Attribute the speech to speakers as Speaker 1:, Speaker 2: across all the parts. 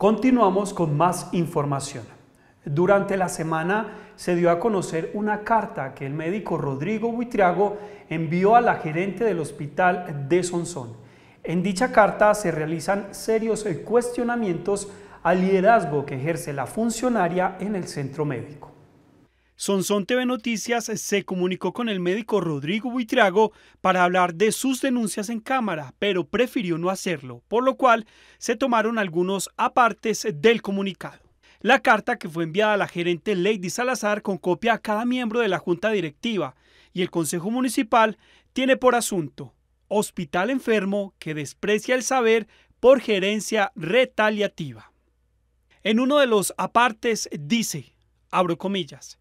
Speaker 1: Continuamos con más información. Durante la semana se dio a conocer una carta que el médico Rodrigo Buitriago envió a la gerente del hospital de Sonsón. En dicha carta se realizan serios cuestionamientos al liderazgo que ejerce la funcionaria en el centro médico. Sonsón TV Noticias se comunicó con el médico Rodrigo Buitrago para hablar de sus denuncias en cámara, pero prefirió no hacerlo, por lo cual se tomaron algunos apartes del comunicado. La carta que fue enviada a la gerente Lady Salazar con copia a cada miembro de la Junta Directiva y el Consejo Municipal tiene por asunto Hospital Enfermo que desprecia el saber por gerencia retaliativa. En uno de los apartes dice, abro comillas,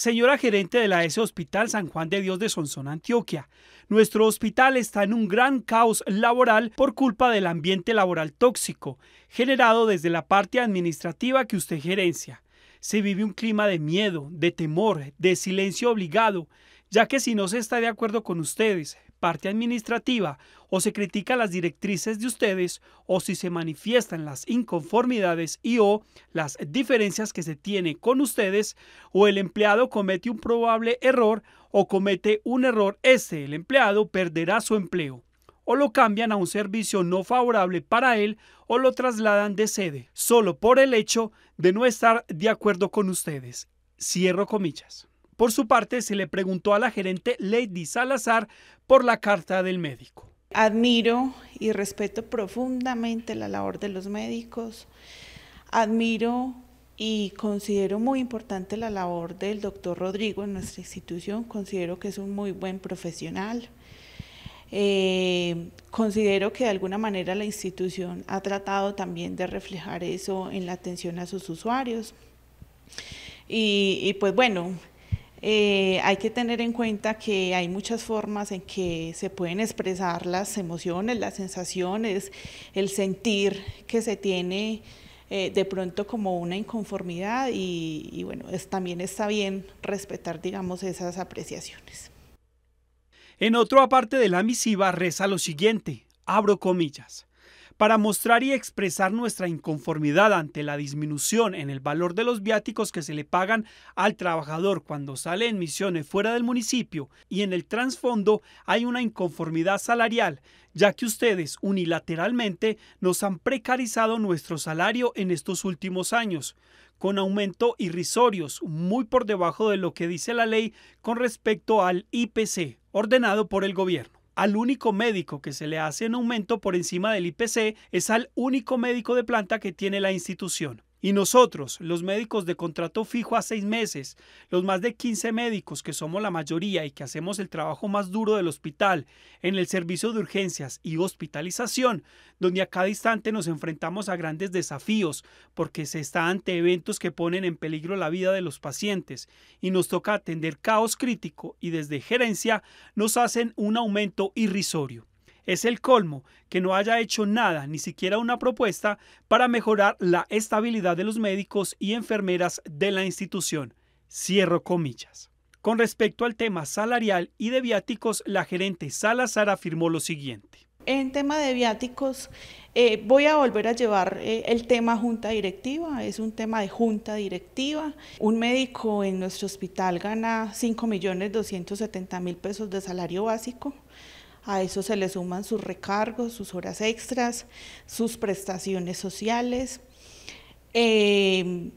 Speaker 1: señora gerente de la S Hospital San Juan de Dios de Sonsón, Antioquia. Nuestro hospital está en un gran caos laboral por culpa del ambiente laboral tóxico, generado desde la parte administrativa que usted gerencia. Se vive un clima de miedo, de temor, de silencio obligado, ya que si no se está de acuerdo con ustedes, parte administrativa o se critica las directrices de ustedes o si se manifiestan las inconformidades y o las diferencias que se tiene con ustedes o el empleado comete un probable error o comete un error este, el empleado perderá su empleo o lo cambian a un servicio no favorable para él o lo trasladan de sede, solo por el hecho de no estar de acuerdo con ustedes. Cierro comillas. Por su parte, se le preguntó a la gerente Lady Salazar por la carta del
Speaker 2: médico. Admiro y respeto profundamente la labor de los médicos. Admiro y considero muy importante la labor del doctor Rodrigo en nuestra institución. Considero que es un muy buen profesional. Eh, considero que de alguna manera la institución ha tratado también de reflejar eso en la atención a sus usuarios. y pues bueno, eh, hay que tener en cuenta que hay muchas formas en que se pueden expresar las emociones, las sensaciones, el sentir que se tiene eh, de pronto como una inconformidad y, bueno, también está bien respetar, digamos, esas apreciaciones.
Speaker 1: En otro aparte de la misiva reza lo siguiente, abro comillas para mostrar y expresar nuestra inconformidad ante la disminución en el valor de los viáticos que se le pagan al trabajador cuando sale en misiones fuera del municipio y en el trasfondo hay una inconformidad salarial, ya que ustedes unilateralmente nos han precarizado nuestro salario en estos últimos años, con aumento irrisorios muy por debajo de lo que dice la ley con respecto al IPC ordenado por el gobierno al único médico que se le hace un aumento por encima del IPC es al único médico de planta que tiene la institución. Y nosotros, los médicos de contrato fijo a seis meses, los más de 15 médicos que somos la mayoría y que hacemos el trabajo más duro del hospital en el servicio de urgencias y hospitalización, donde a cada instante nos enfrentamos a grandes desafíos porque se está ante eventos que ponen en peligro la vida de los pacientes y nos toca atender caos crítico y desde gerencia nos hacen un aumento irrisorio. Es el colmo que no haya hecho nada, ni siquiera una propuesta, para mejorar la estabilidad de los médicos y enfermeras de la institución. Cierro comillas. Con respecto al tema salarial y de viáticos, la gerente Salazar afirmó lo siguiente.
Speaker 2: En tema de viáticos, eh, voy a volver a llevar eh, el tema junta directiva, es un tema de junta directiva. Un médico en nuestro hospital gana millones mil pesos de salario básico. A eso se le suman sus recargos, sus horas extras, sus prestaciones sociales. Em,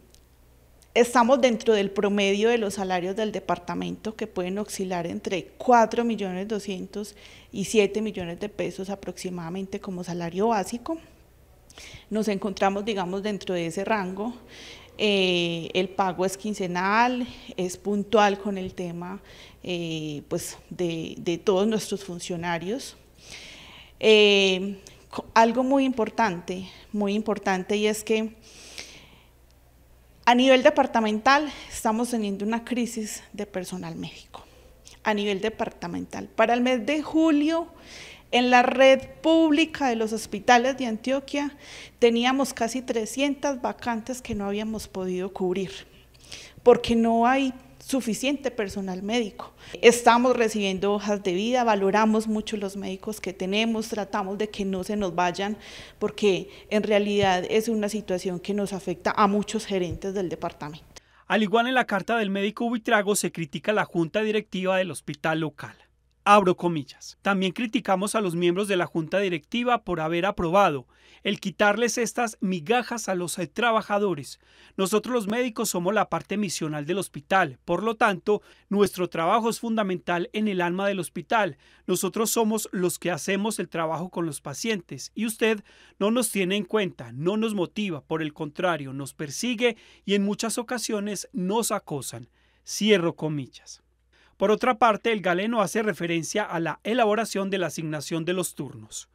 Speaker 2: estamos dentro del promedio de los salarios del departamento que pueden oscilar entre 4 millones 200 y 7 millones de pesos aproximadamente como salario básico. Nos encontramos, digamos, dentro de ese rango. Eh, el pago es quincenal, es puntual con el tema eh, pues de, todos nuestros funcionarios. Eh, algo muy importante, muy importante, y es que a nivel departamental estamos teniendo una crisis de personal médico. A nivel departamental. Para el mes de julio en la red pública de los hospitales de Antioquia teníamos casi 300 vacantes que no habíamos podido cubrir, porque no hay suficiente personal médico. Estamos recibiendo hojas de vida, valoramos mucho los médicos que tenemos, tratamos de que no se nos vayan, porque en realidad es una situación que nos afecta a muchos gerentes del departamento.
Speaker 1: Al igual en la carta del médico Buitrago se critica la junta directiva del hospital local. Abro comillas. También criticamos a los miembros de la Junta Directiva por haber aprobado el quitarles estas migajas a los eh, trabajadores. Nosotros los médicos somos la parte misional del hospital, por lo tanto, nuestro trabajo es fundamental en el alma del hospital. Nosotros somos los que hacemos el trabajo con los pacientes y usted no nos tiene en cuenta, no nos motiva, por el contrario, nos persigue y en muchas ocasiones nos acosan. Cierro comillas. Por otra parte, el galeno hace referencia a la elaboración de la asignación de los turnos.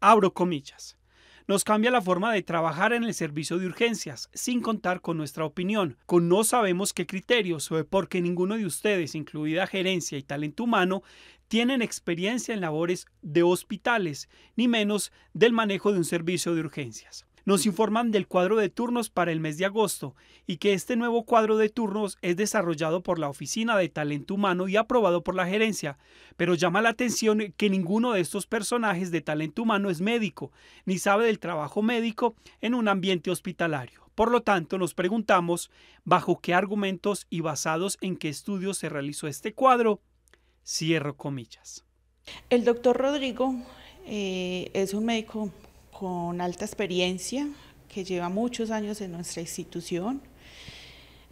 Speaker 1: Abro comillas. Nos cambia la forma de trabajar en el servicio de urgencias, sin contar con nuestra opinión, con no sabemos qué criterios, o eh, porque ninguno de ustedes, incluida gerencia y talento humano, tienen experiencia en labores de hospitales, ni menos del manejo de un servicio de urgencias. Nos informan del cuadro de turnos para el mes de agosto y que este nuevo cuadro de turnos es desarrollado por la Oficina de Talento Humano y aprobado por la gerencia, pero llama la atención que ninguno de estos personajes de talento humano es médico, ni sabe del trabajo médico en un ambiente hospitalario. Por lo tanto, nos preguntamos bajo qué argumentos y basados en qué estudios se realizó este cuadro. Cierro comillas.
Speaker 2: El doctor Rodrigo eh, es un médico con alta experiencia, que lleva muchos años en nuestra institución.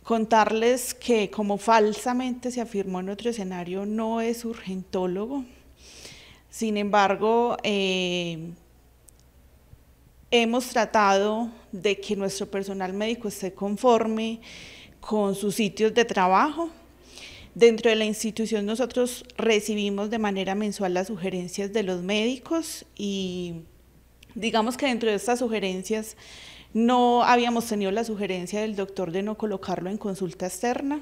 Speaker 2: Contarles que, como falsamente se afirmó en otro escenario, no es urgentólogo. Sin embargo, eh, hemos tratado de que nuestro personal médico esté conforme con sus sitios de trabajo. Dentro de la institución nosotros recibimos de manera mensual las sugerencias de los médicos y Digamos que dentro de estas sugerencias no habíamos tenido la sugerencia del doctor de no colocarlo en consulta externa,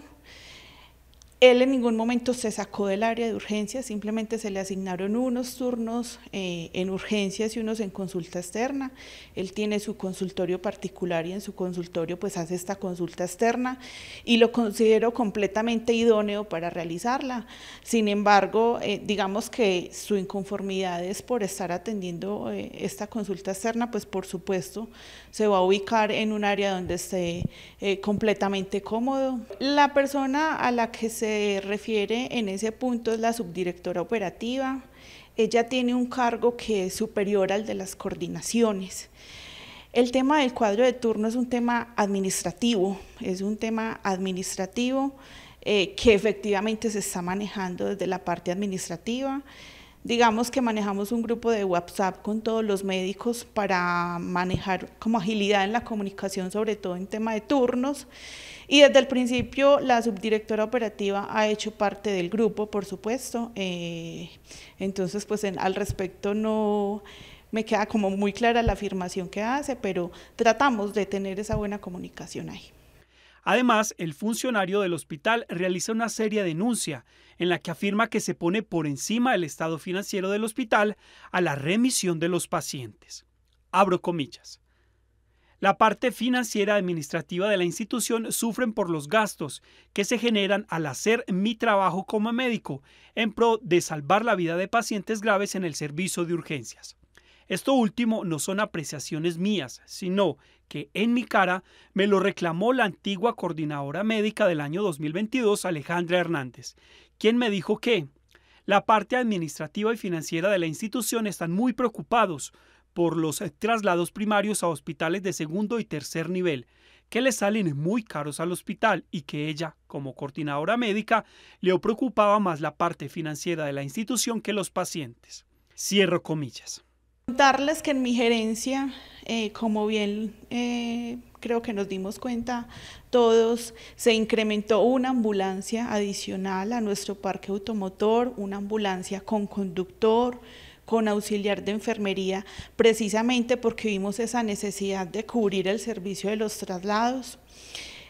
Speaker 2: él en ningún momento se sacó del área de urgencias, simplemente se le asignaron unos turnos eh, en urgencias y unos en consulta externa. Él tiene su consultorio particular y en su consultorio pues hace esta consulta externa y lo considero completamente idóneo para realizarla. Sin embargo, eh, digamos que su inconformidad es por estar atendiendo eh, esta consulta externa, pues por supuesto se va a ubicar en un área donde esté completamente cómodo. La persona a la que se refiere en ese punto es la subdirectora operativa. Ella tiene un cargo que es superior al de las coordinaciones. El tema del cuadro de turno es un tema administrativo, es un tema administrativo eh, que efectivamente se está manejando desde la parte administrativa digamos que manejamos un grupo de WhatsApp con todos los médicos para manejar como agilidad en la comunicación, sobre todo en tema de turnos. Y desde el principio la subdirectora operativa ha hecho parte del grupo, por supuesto. Eh, entonces, pues al respecto no me queda como muy clara la afirmación que hace, pero tratamos de tener esa buena comunicación ahí.
Speaker 1: Además, el funcionario del hospital realiza una seria denuncia en la que afirma que se pone por encima el estado financiero del hospital a la remisión de los pacientes. Abro comillas. La parte financiera administrativa de la institución sufren por los gastos que se generan al hacer mi trabajo como médico en pro de salvar la vida de pacientes graves en el servicio de urgencias. Esto último no son apreciaciones mías, sino que en mi cara me lo reclamó la antigua coordinadora médica del año 2022, Alejandra Hernández, quien me dijo que la parte administrativa y financiera de la institución están muy preocupados por los traslados primarios a hospitales de segundo y tercer nivel, que le salen muy caros al hospital y que ella, como coordinadora médica, le preocupaba más la parte financiera de la institución que los pacientes. Cierro comillas.
Speaker 2: Contarles que en mi gerencia, eh, como bien eh, creo que nos dimos cuenta todos, se incrementó una ambulancia adicional a nuestro parque automotor, una ambulancia con conductor, con auxiliar de enfermería, precisamente porque vimos esa necesidad de cubrir el servicio de los traslados.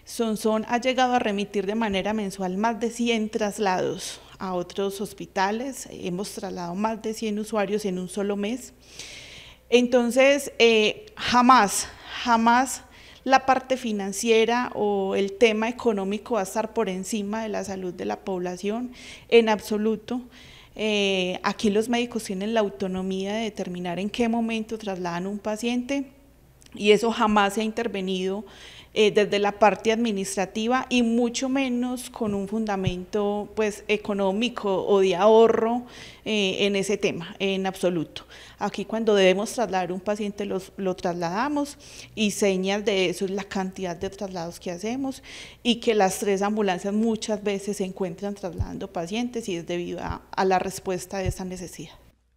Speaker 2: Sonson ha llegado a remitir de manera mensual más de 100 traslados a otros hospitales. Hemos trasladado más de 100 usuarios en un solo mes. Entonces, eh, jamás, jamás la parte financiera o el tema económico va a estar por encima de la salud de la población, en absoluto. Eh, aquí los médicos tienen la autonomía de determinar en qué momento trasladan un paciente y eso jamás se ha intervenido eh, desde la parte administrativa y mucho menos con un fundamento pues económico o de ahorro eh, en ese tema en absoluto. Aquí cuando debemos trasladar un paciente lo trasladamos y señal de eso es la cantidad de traslados que hacemos y que las tres ambulancias muchas veces se encuentran trasladando pacientes y es debido a, la respuesta de esa necesidad.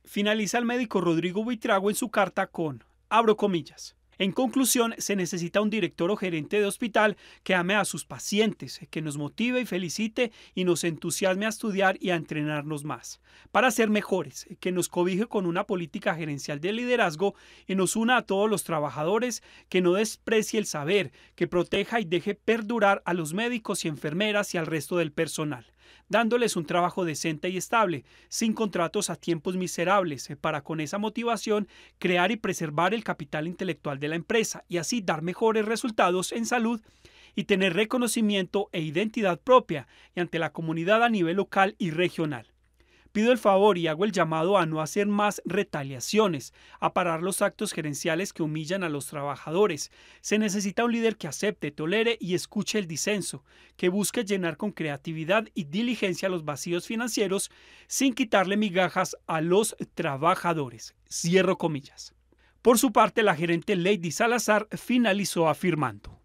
Speaker 1: Finaliza el médico Rodrigo Buitrago en su carta con, abro comillas, en conclusión, se necesita un director o gerente de hospital que ame a sus pacientes, que nos motive y felicite y nos entusiasme a estudiar y a entrenarnos más, para ser mejores, que nos cobije con una política gerencial de liderazgo y nos una a todos los trabajadores, que no desprecie el saber, que proteja y deje perdurar a los médicos y enfermeras y al resto del personal dándoles un trabajo decente y estable, sin contratos a tiempos miserables, eh, para con esa motivación crear y preservar el capital intelectual de la empresa y así dar mejores resultados en salud y tener reconocimiento e identidad propia ante la comunidad a nivel local y regional. Pido el favor y hago el llamado a no hacer más retaliaciones, a parar los actos gerenciales que humillan a los trabajadores. Se necesita un líder que acepte, tolere y escuche el disenso, que busque llenar con creatividad y diligencia los vacíos financieros sin quitarle migajas a los trabajadores. Cierro comillas. Por su parte, la gerente Lady Salazar finalizó afirmando.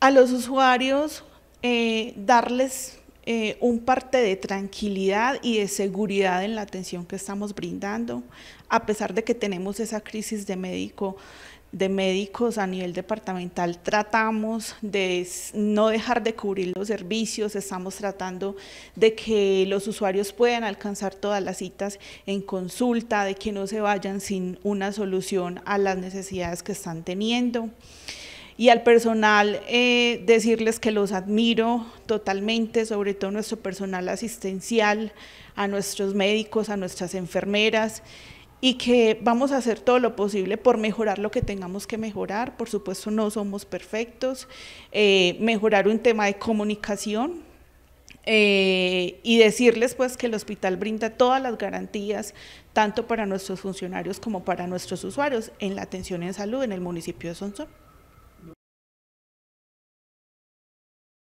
Speaker 2: A los usuarios, eh, darles eh, un parte de tranquilidad y de seguridad en la atención que estamos brindando, a pesar de que tenemos esa crisis de médico de médicos a nivel departamental tratamos de no dejar de cubrir los servicios, estamos tratando de que los usuarios puedan alcanzar todas las citas en consulta, de que no se vayan sin una solución a las necesidades que están teniendo y al personal eh, decirles que los admiro totalmente, sobre todo nuestro personal asistencial, a nuestros médicos, a nuestras enfermeras y que vamos a hacer todo lo posible por mejorar lo que tengamos que mejorar. Por supuesto, no somos perfectos. Eh, mejorar un tema de comunicación, eh, y decirles pues que el hospital brinda todas las garantías tanto para nuestros funcionarios como para nuestros usuarios en la atención en salud en el municipio de Sonsón.